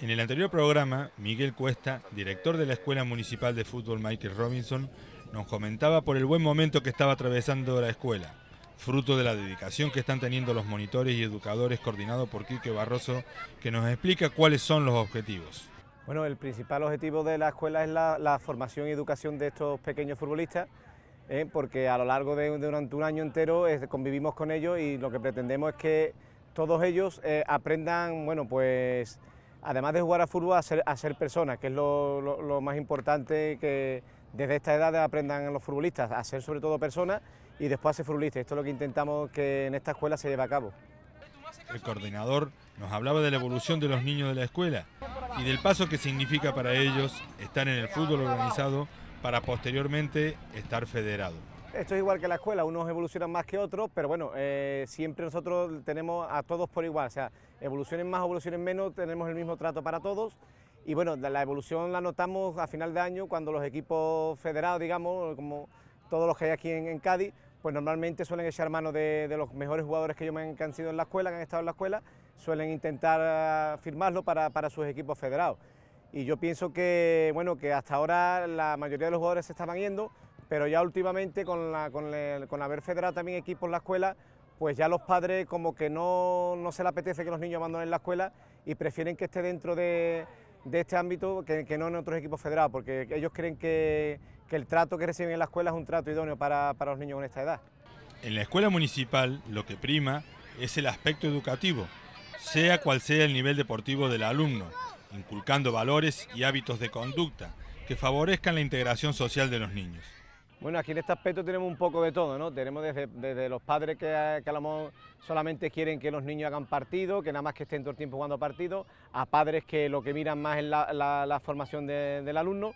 En el anterior programa, Miguel Cuesta, director de la Escuela Municipal de Fútbol Michael Robinson, nos comentaba por el buen momento que estaba atravesando la escuela, fruto de la dedicación que están teniendo los monitores y educadores coordinados por Quique Barroso, que nos explica cuáles son los objetivos. Bueno, el principal objetivo de la escuela es la, formación y educación de estos pequeños futbolistas, ¿eh? porque a lo largo de, durante un año entero eh, convivimos con ellos y lo que pretendemos es que todos ellos eh, aprendan, bueno, pues además de jugar a fútbol, a ser, personas, que es lo, más importante que desde esta edad aprendan los futbolistas, a ser sobre todo personas y después a futbolistas. Esto es lo que intentamos que en esta escuela se lleve a cabo. El coordinador nos hablaba de la evolución de los niños de la escuela y del paso que significa para ellos estar en el fútbol organizado para posteriormente estar federado. Esto es igual que la escuela, unos evolucionan más que otros, pero bueno, eh, siempre nosotros tenemos a todos por igual, o sea, evolucionen más, o evolucionen menos, tenemos el mismo trato para todos. Y bueno, la evolución la notamos a final de año cuando los equipos federados, digamos, como todos los que hay aquí en, Cádiz, pues normalmente suelen echar mano de, los mejores jugadores que han sido en la escuela, que han estado en la escuela, suelen intentar ah, firmarlo para, para sus equipos federados. Y yo pienso que, bueno, que hasta ahora la mayoría de los jugadores se estaban yendo, pero ya últimamente con, haber federado también equipos en la escuela, pues ya los padres como que no, se les apetece que los niños abandonen la escuela y prefieren que esté dentro de, este ámbito que, no en otros equipos federados, porque ellos creen que, el trato que reciben en la escuela es un trato idóneo para, para los niños con esta edad. En la escuela municipal lo que prima es el aspecto educativo, sea cual sea el nivel deportivo del alumno, inculcando valores y hábitos de conducta que favorezcan la integración social de los niños. Bueno, aquí en este aspecto tenemos un poco de todo, ¿no? Tenemos desde, los padres que, lo solamente quieren que los niños hagan partido, que nada más que estén todo el tiempo jugando partido, a padres que lo que miran más es la, formación del alumno.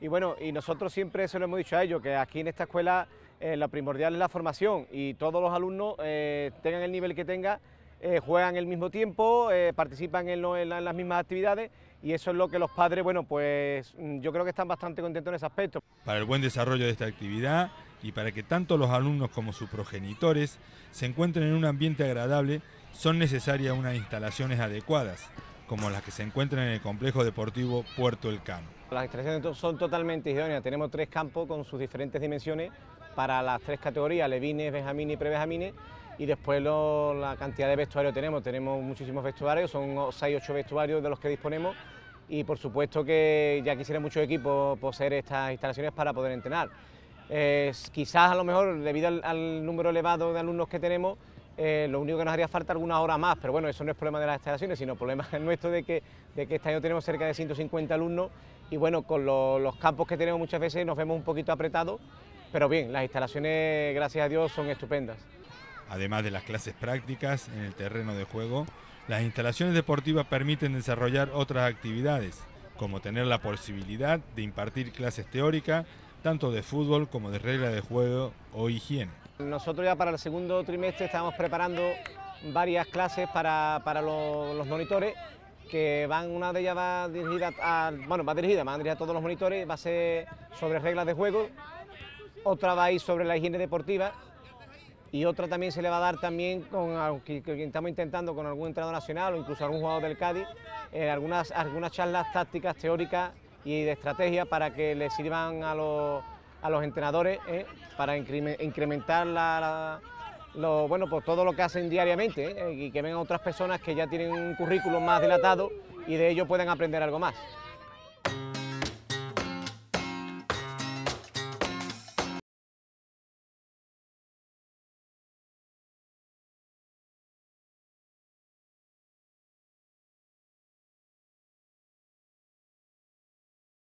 Y bueno, y nosotros siempre eso lo hemos dicho a ellos, que aquí en esta escuela la eh, lo primordial es la formación y todos los alumnos, eh, tengan el nivel que tengan, eh, juegan el mismo tiempo, participan en las mismas actividades y eso es lo que los padres, bueno, pues mm, yo creo que están bastante contentos en ese aspecto. Para el buen desarrollo de esta actividad y para que tanto los alumnos como sus progenitores se encuentren en un ambiente agradable, son necesarias unas instalaciones adecuadas, como las que se encuentran en el complejo deportivo Puerto Elcano. Las instalaciones son totalmente idóneas, tenemos tres campos con sus diferentes dimensiones para las tres categorías, levines, benjamines y prebenjamines, y después la cantidad de vestuarios tenemos. Tenemos muchísimos vestuarios, son 6 8 vestuarios de los que disponemos y por supuesto que ya quisiera mucho equipo poseer estas instalaciones para poder entrenar. quizás a lo mejor debido al, número elevado de alumnos que tenemos, eh, lo único que nos haría falta algunas horas más, pero bueno, eso no es problema de las instalaciones, sino problema nuestro de que, de que este año tenemos cerca de 150 alumnos y bueno, con los campos que tenemos muchas veces nos vemos un poquito apretados, pero bien, las instalaciones, gracias a Dios, son estupendas. Además de las clases prácticas en el terreno de juego, las instalaciones deportivas permiten desarrollar otras actividades, como tener la posibilidad de impartir clases teóricas, tanto de fútbol como de reglas de juego o higiene. Nosotros ya para el segundo trimestre estamos preparando varias clases para, los, monitores, que van, una de ellas va dirigida a, bueno, va dirigida, va dirigida a todos los monitores, va a ser sobre reglas de juego, otra va a ir sobre la higiene deportiva y otra también se le va a dar también con que, estamos intentando con algún entrenador nacional o incluso algún jugador del Cádiz, eh, algunas, algunas charlas tácticas, teóricas y de estrategia para que le sirvan a los, a los entrenadores eh, para incrementar lo, bueno, pues todo lo que hacen diariamente eh, y que vengan otras personas que ya tienen un currículum más dilatado y de ello pueden aprender algo más.